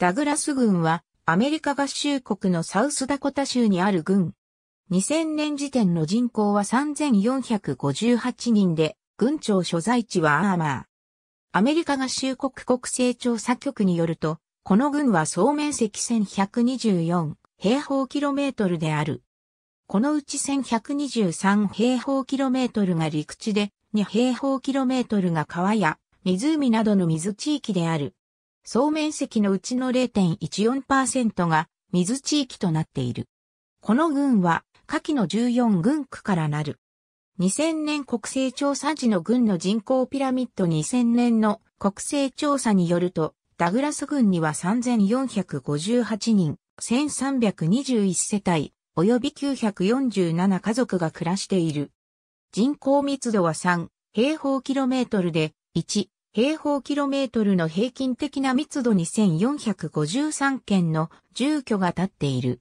ダグラス軍はアメリカ合衆国のサウスダコタ州にある軍。2000年時点の人口は3458人で、軍庁所在地はアーマー。アメリカ合衆国国勢調査局によると、この軍は総面積1124平方キロメートルである。このうち1123平方キロメートルが陸地で、2平方キロメートルが川や湖などの水地域である。総面積のうちの0.14%が水地域となっている。この群は下記の14群区からなる。2000年国勢調査時の群の人口ピラミッド2000年の国勢調査によると、ダグラス群には3458人、1321世帯、及び947家族が暮らしている。人口密度は3平方キロメートルで1平方キロメートルの平均的な密度2453件の住居が建っている。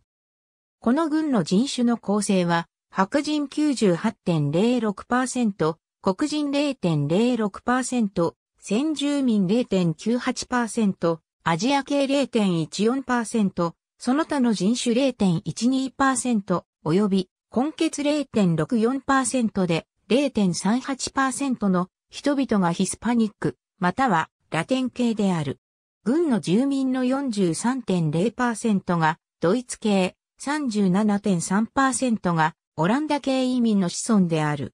この郡の人種の構成は、白人98.06%、黒人0.06%、先住民0.98%、アジア系0.14%、その他の人種0.12%、及び、根血0.64%で0.38%の人々がヒスパニック、またはラテン系である。軍の住民の43.0%がドイツ系、37.3%がオランダ系移民の子孫である。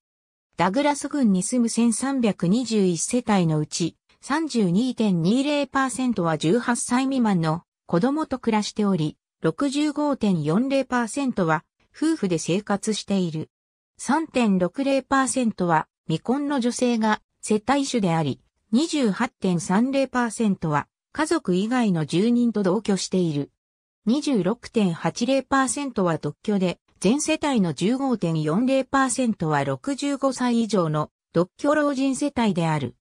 ダグラス軍に住む1321世帯のうち32.20%は18歳未満の子供と暮らしており、65.40%は夫婦で生活している。3.60%は未婚の女性が世帯主であり、28.30%は家族以外の住人と同居している。26.80%は独居で、全世帯の15.40%は65歳以上の独居老人世帯である。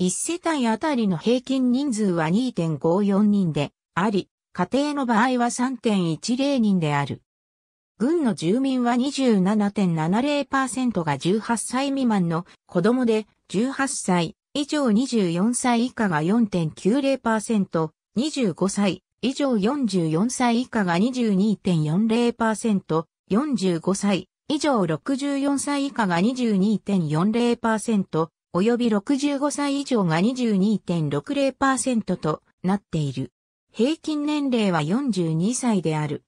1世帯あたりの平均人数は2.54人であり、家庭の場合は3.10人である。軍の住民は27.70%が18歳未満の子供で、18歳以上24歳以下が4.90%、25歳以上44歳以下が22.40%、45歳以上64歳以下が22.40%、及び65歳以上が22.60%となっている。平均年齢は42歳である。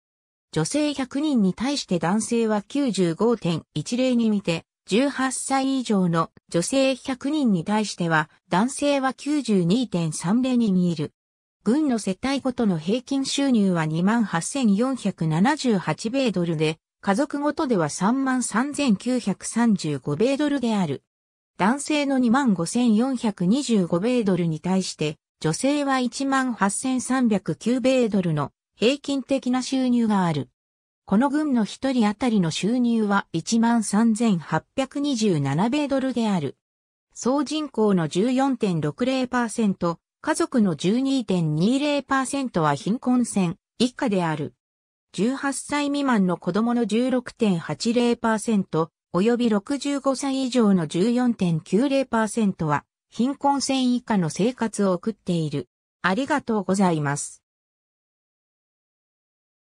女性100人に対して男性は95.10に見て、18歳以上の女性100人に対しては、男性は92.30見える。軍の世帯ごとの平均収入は28,478米ドルで、家族ごとでは33,935米ドルである。男性の25,425米ドルに対して、女性は18,309米ドルの平均的な収入がある。この軍の一人当たりの収入は13,827米ドルである。総人口の14.60%、家族の12.20%は貧困線以下である。18歳未満の子供の16.80%、及び65歳以上の14.90%は貧困線以下の生活を送っている。ありがとうございます。